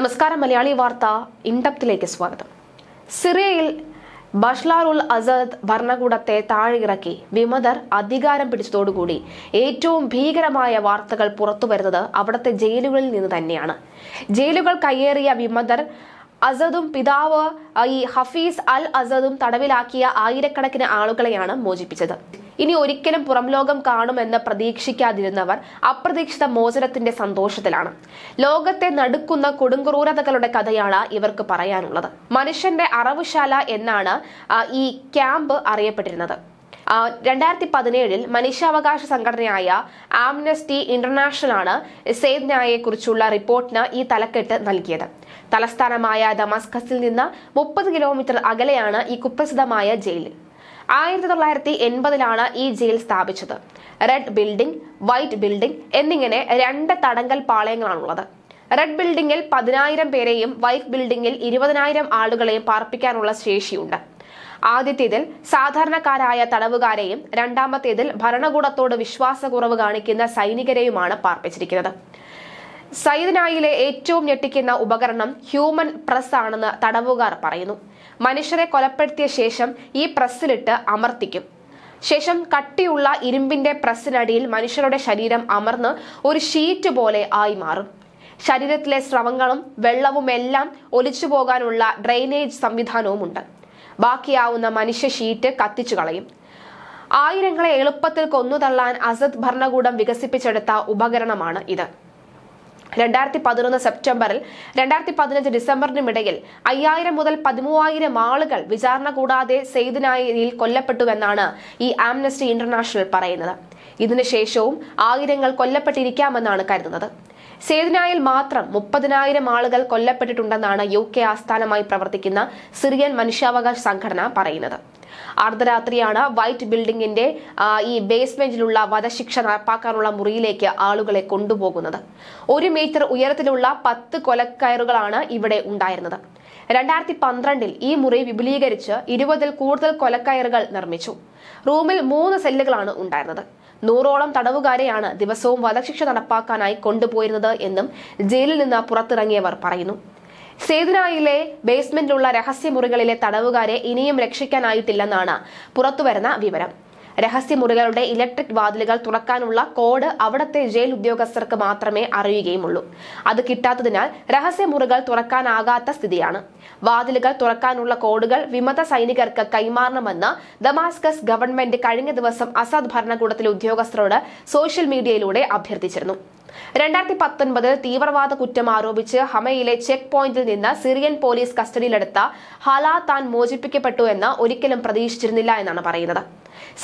നമസ്കാരം മലയാളി വാർത്ത ഇൻഡപ്തിലേക്ക് സ്വാഗതം സിറിയയിൽ ബഷ്ലാർ ഉൽ അസദ് ഭരണകൂടത്തെ താഴെയിറക്കി വിമതർ അധികാരം പിടിച്ചതോടുകൂടി ഏറ്റവും ഭീകരമായ വാർത്തകൾ പുറത്തുവരുന്നത് അവിടുത്തെ ജയിലുകളിൽ നിന്ന് തന്നെയാണ് ജയിലുകൾ കയ്യേറിയ വിമതർ അസദും പിതാവ് ഈ ഹഫീസ് അൽ അസദും തടവിലാക്കിയ ആയിരക്കണക്കിന് ആളുകളെയാണ് മോചിപ്പിച്ചത് ഇനി ഒരിക്കലും പുറം ലോകം കാണുമെന്ന് പ്രതീക്ഷിക്കാതിരുന്നവർ അപ്രതീക്ഷിത മോചനത്തിന്റെ സന്തോഷത്തിലാണ് ലോകത്തെ നടുക്കുന്ന കൊടുങ്കുറൂരതകളുടെ കഥയാണ് ഇവർക്ക് പറയാനുള്ളത് മനുഷ്യന്റെ അറവുശാല എന്നാണ് ഈ ക്യാമ്പ് അറിയപ്പെട്ടിരുന്നത് രണ്ടായിരത്തി പതിനേഴിൽ മനുഷ്യാവകാശ സംഘടനയായ ആംനസ്റ്റി ഇന്റർനാഷണൽ ആണ് സെയ്ദ് നായയെ കുറിച്ചുള്ള റിപ്പോർട്ടിന് ഈ തലക്കെട്ട് നൽകിയത് തലസ്ഥാനമായ ദമാസ്കസിൽ നിന്ന് മുപ്പത് കിലോമീറ്റർ അകലെയാണ് ഈ കുപ്രസിദ്ധമായ ജയിൽ ആയിരത്തി തൊള്ളായിരത്തി എൺപതിലാണ് ഈ ജയിൽ സ്ഥാപിച്ചത് റെഡ് ബിൽഡിംഗ് വൈറ്റ് ബിൽഡിംഗ് എന്നിങ്ങനെ രണ്ട് തടങ്കൽ പാളയങ്ങളാണുള്ളത് റെഡ് ബിൽഡിംഗിൽ പതിനായിരം പേരെയും വൈറ്റ് ബിൽഡിംഗിൽ ഇരുപതിനായിരം ആളുകളെയും പാർപ്പിക്കാനുള്ള ശേഷിയുണ്ട് ആദ്യത്തേതിൽ സാധാരണക്കാരായ തടവുകാരെയും രണ്ടാമത്തേതിൽ ഭരണകൂടത്തോട് വിശ്വാസക്കുറവ് കാണിക്കുന്ന സൈനികരെയുമാണ് പാർപ്പിച്ചിരിക്കുന്നത് സൈദിനായിലെ ഏറ്റവും ഞെട്ടിക്കുന്ന ഉപകരണം ഹ്യൂമൻ പ്രസ് ആണെന്ന് തടവുകാർ പറയുന്നു മനുഷ്യരെ കൊലപ്പെടുത്തിയ ശേഷം ഈ പ്രസ്സിലിട്ട് അമർത്തിക്കും ശേഷം കട്ടിയുള്ള ഇരുമ്പിന്റെ പ്രസ്സിനടിയിൽ മനുഷ്യരുടെ ശരീരം അമർന്ന് ഒരു ഷീറ്റ് പോലെ ആയി മാറും ശരീരത്തിലെ സ്രവങ്ങളും വെള്ളവും എല്ലാം ഒലിച്ചു പോകാനുള്ള ഡ്രെയിനേജ് സംവിധാനവുമുണ്ട് ബാക്കിയാവുന്ന മനുഷ്യ ഷീറ്റ് കത്തിച്ചു കളയും ആയിരങ്ങളെ എളുപ്പത്തിൽ കൊന്നുതള്ളാൻ അസദ് ഭരണകൂടം വികസിപ്പിച്ചെടുത്ത ഉപകരണമാണ് ഇത് രണ്ടായിരത്തി പതിനൊന്ന് സെപ്റ്റംബറിൽ രണ്ടായിരത്തി പതിനഞ്ച് ഡിസംബറിനുമിടയിൽ അയ്യായിരം മുതൽ പതിമൂവായിരം ആളുകൾ വിചാരണ കൂടാതെ സെയ്ദിനായിൽ കൊല്ലപ്പെട്ടുവെന്നാണ് ഈ ആംനസ്റ്റി ഇന്റർനാഷണൽ പറയുന്നത് ഇതിനുശേഷവും ആയിരങ്ങൾ കൊല്ലപ്പെട്ടിരിക്കാമെന്നാണ് കരുതുന്നത് സേദിനായിൽ മാത്രം മുപ്പതിനായിരം ആളുകൾ കൊല്ലപ്പെട്ടിട്ടുണ്ടെന്നാണ് യു കെ ആസ്ഥാനമായി പ്രവർത്തിക്കുന്ന സിറിയൻ മനുഷ്യാവകാശ സംഘടന പറയുന്നത് അർദ്ധരാത്രിയാണ് വൈറ്റ് ബിൽഡിംഗിന്റെ ഈ ബേസ്മെന്റിലുള്ള വധശിക്ഷ നടപ്പാക്കാനുള്ള മുറിയിലേക്ക് ആളുകളെ കൊണ്ടുപോകുന്നത് ഒരു മീറ്റർ ഉയരത്തിലുള്ള പത്ത് കൊലക്കയറുകളാണ് ഇവിടെ ഉണ്ടായിരുന്നത് രണ്ടായിരത്തി പന്ത്രണ്ടിൽ ഈ മുറി വിപുലീകരിച്ച് ഇരുപതിൽ കൂടുതൽ കൊലക്കയറുകൾ നിർമ്മിച്ചു റൂമിൽ മൂന്ന് സെല്ലുകളാണ് ഉണ്ടായിരുന്നത് നൂറോളം തടവുകാരെയാണ് ദിവസവും വധശിക്ഷ നടപ്പാക്കാനായി കൊണ്ടുപോയിരുന്നത് എന്നും ജയിലിൽ നിന്ന് പുറത്തിറങ്ങിയവർ പറയുന്നു സേതുരായിലെ ബേസ്മെന്റിലുള്ള രഹസ്യമുറികളിലെ തടവുകാരെ ഇനിയും രക്ഷിക്കാനായിട്ടില്ലെന്നാണ് പുറത്തുവരുന്ന വിവരം രഹസ്യമുറികളുടെ ഇലക്ട്രിക് വാതിലുകൾ തുറക്കാനുള്ള കോഡ് അവിടത്തെ ജയിൽ ഉദ്യോഗസ്ഥർക്ക് മാത്രമേ അറിയുകയുമുള്ളൂ അത് കിട്ടാത്തതിനാൽ രഹസ്യമുറികൾ തുറക്കാനാകാത്ത സ്ഥിതിയാണ് വാതിലുകൾ തുറക്കാനുള്ള കോഡുകൾ വിമത സൈനികർക്ക് കൈമാറണമെന്ന് ദമാസ്കസ് ഗവൺമെന്റ് കഴിഞ്ഞ ദിവസം അസാദ് ഭരണകൂടത്തിലെ ഉദ്യോഗസ്ഥരോട് സോഷ്യൽ മീഡിയയിലൂടെ അഭ്യർത്ഥിച്ചിരുന്നു രണ്ടായിരത്തി പത്തൊൻപതിൽ തീവ്രവാദ കുറ്റം ആരോപിച്ച് ഹമയിലെ ചെക്ക് പോയിന്റിൽ നിന്ന് സിറിയൻ പോലീസ് കസ്റ്റഡിയിലെടുത്ത ഹല താൻ മോചിപ്പിക്കപ്പെട്ടു എന്ന് ഒരിക്കലും പ്രതീക്ഷിച്ചിരുന്നില്ല എന്നാണ് പറയുന്നത്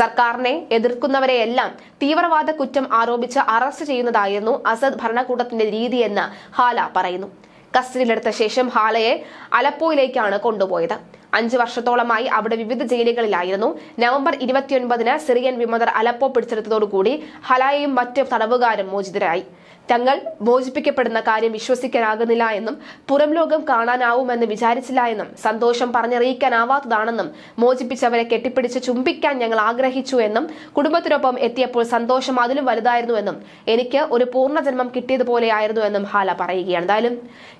സർക്കാരിനെ എതിർക്കുന്നവരെയെല്ലാം തീവ്രവാദ കുറ്റം ആരോപിച്ച് അറസ്റ്റ് ചെയ്യുന്നതായിരുന്നു അസദ് ഭരണകൂടത്തിന്റെ രീതിയെന്ന് ഹാല പറയുന്നു കസ്റ്റഡിയിലെടുത്ത ശേഷം ഹാലയെ അലപ്പോയിലേക്കാണ് കൊണ്ടുപോയത് അഞ്ച് വർഷത്തോളമായി അവിടെ വിവിധ ജയിലുകളിലായിരുന്നു നവംബർ ഇരുപത്തിയൊൻപതിന് സിറിയൻ വിമതർ അലപ്പോ പിടിച്ചെടുത്തതോടുകൂടി ഹലായയും മറ്റ് തടവുകാരും മോചിതരായി തങ്ങൾ മോചിപ്പിക്കപ്പെടുന്ന കാര്യം വിശ്വസിക്കാനാകുന്നില്ല എന്നും പുറം ലോകം കാണാനാവുമെന്ന് വിചാരിച്ചില്ല എന്നും സന്തോഷം പറഞ്ഞറിയിക്കാനാവാത്തതാണെന്നും മോചിപ്പിച്ചവരെ കെട്ടിപ്പിടിച്ച് ചുംബിക്കാൻ ഞങ്ങൾ ആഗ്രഹിച്ചു എന്നും കുടുംബത്തിനൊപ്പം എത്തിയപ്പോൾ സന്തോഷം അതിലും വലുതായിരുന്നുവെന്നും എനിക്ക് ഒരു പൂർണ്ണ ജന്മം കിട്ടിയതുപോലെയായിരുന്നു എന്നും ഹാല പറയുകയാണ് എന്തായാലും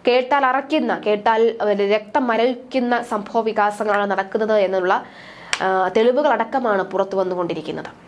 കേട്ടാൽ അറയ്ക്കുന്ന കേട്ടാൽ രക്തം മരവിക്കുന്ന സംഭവ വികാസങ്ങളാണ് നടക്കുന്നത് എന്നുള്ള തെളിവുകളടക്കമാണ് പുറത്തു വന്നുകൊണ്ടിരിക്കുന്നത്